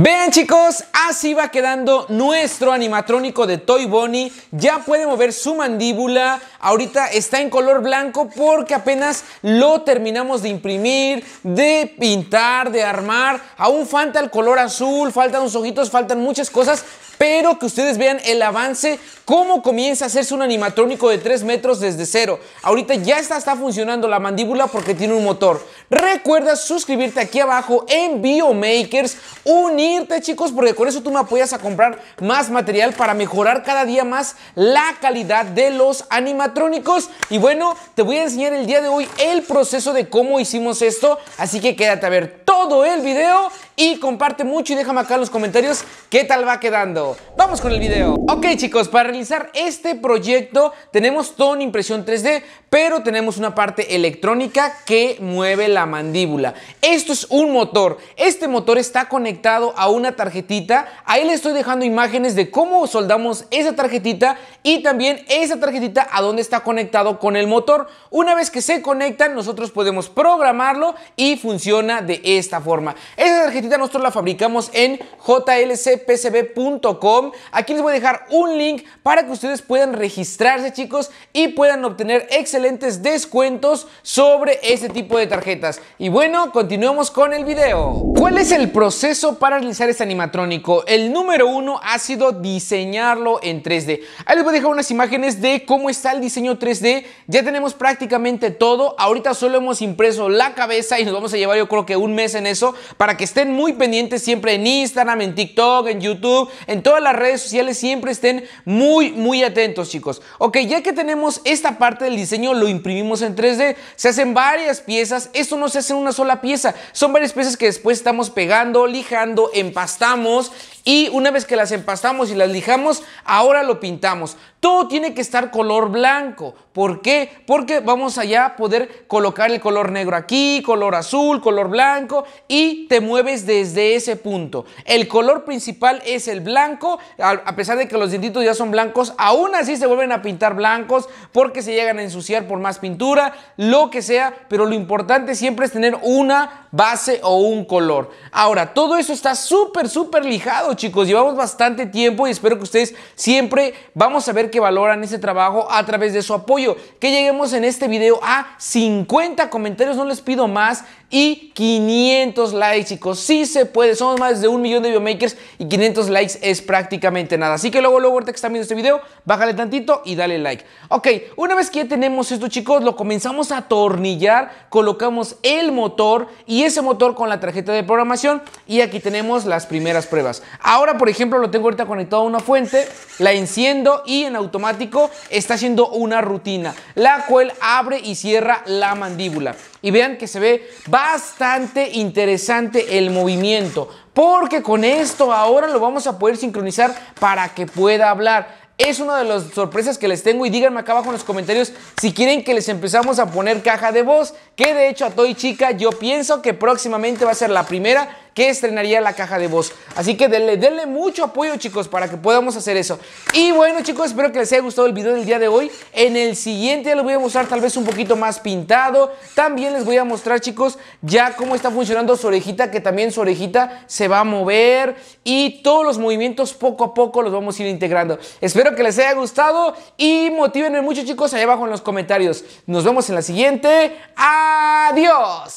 Vean chicos, así va quedando nuestro animatrónico de Toy Bonnie. Ya puede mover su mandíbula. Ahorita está en color blanco porque apenas lo terminamos de imprimir, de pintar, de armar. Aún falta el color azul, faltan los ojitos, faltan muchas cosas. Pero que ustedes vean el avance, cómo comienza a hacerse un animatrónico de 3 metros desde cero. Ahorita ya está, está funcionando la mandíbula porque tiene un motor. Recuerda suscribirte aquí abajo en Biomakers, unirte chicos, porque con eso tú me apoyas a comprar más material para mejorar cada día más la calidad de los animatrónicos. Y bueno, te voy a enseñar el día de hoy el proceso de cómo hicimos esto, así que quédate a ver todo el video y comparte mucho y déjame acá en los comentarios qué tal va quedando. Vamos con el video. Ok chicos, para realizar este proyecto tenemos todo en impresión 3D, pero tenemos una parte electrónica que mueve la mandíbula. Esto es un motor. Este motor está conectado a una tarjetita. Ahí le estoy dejando imágenes de cómo soldamos esa tarjetita y también esa tarjetita a dónde está conectado con el motor. Una vez que se conectan, nosotros podemos programarlo y funciona de esta forma. Esta tarjetita nosotros la fabricamos en jlcpcb.com. Aquí les voy a dejar un link para que ustedes puedan registrarse, chicos, y puedan obtener excelentes descuentos sobre este tipo de tarjetas. Y bueno, continuemos con el video. ¿Cuál es el proceso para realizar este animatrónico? El número uno ha sido diseñarlo en 3D. Ahí les voy a dejar unas imágenes de cómo está el diseño 3D. Ya tenemos prácticamente todo. Ahorita solo hemos impreso la cabeza y nos vamos a llevar yo creo que un mes en eso, para que estén muy pendientes siempre en Instagram, en TikTok, en YouTube, en todas las redes sociales, siempre estén muy, muy atentos, chicos. Ok, ya que tenemos esta parte del diseño, lo imprimimos en 3D, se hacen varias piezas, esto no se hace en una sola pieza, son varias piezas que después estamos pegando, lijando, empastamos y una vez que las empastamos y las lijamos, ahora lo pintamos. Todo tiene que estar color blanco. ¿Por qué? Porque vamos allá a poder colocar el color negro aquí, color azul, color blanco y te mueves desde ese punto. El color principal es el blanco, a pesar de que los dientitos ya son blancos, aún así se vuelven a pintar blancos porque se llegan a ensuciar por más pintura, lo que sea, pero lo importante siempre es tener una base o un color. Ahora, todo eso está súper, súper lijado, chicos. Llevamos bastante tiempo y espero que ustedes siempre vamos a ver que valoran ese trabajo a través de su apoyo. Que lleguemos en este video a 50 comentarios, no les pido más y 500 likes, chicos. si se puede, somos más de un millón de biomakers y 500 likes es prácticamente nada. Así que luego, luego, ahorita que están viendo este video, bájale tantito y dale like. Ok, una vez que ya tenemos esto, chicos, lo comenzamos a atornillar, colocamos el motor y ese motor con la tarjeta de programación y aquí tenemos las primeras pruebas. Ahora, por ejemplo, lo tengo ahorita conectado a una fuente, la enciendo y en automático está haciendo una rutina, la cual abre y cierra la mandíbula. Y vean que se ve bastante interesante el movimiento, porque con esto ahora lo vamos a poder sincronizar para que pueda hablar. Es una de las sorpresas que les tengo y díganme acá abajo en los comentarios si quieren que les empezamos a poner caja de voz, que de hecho a Toy Chica yo pienso que próximamente va a ser la primera que estrenaría la caja de voz. Así que denle, mucho apoyo chicos para que podamos hacer eso. Y bueno chicos, espero que les haya gustado el video del día de hoy. En el siguiente les voy a mostrar tal vez un poquito más pintado. También les voy a mostrar chicos ya cómo está funcionando su orejita, que también su orejita se va a mover. Y todos los movimientos poco a poco los vamos a ir integrando. Espero que les haya gustado y motivenme mucho, chicos, allá abajo en los comentarios. Nos vemos en la siguiente. ¡Adiós!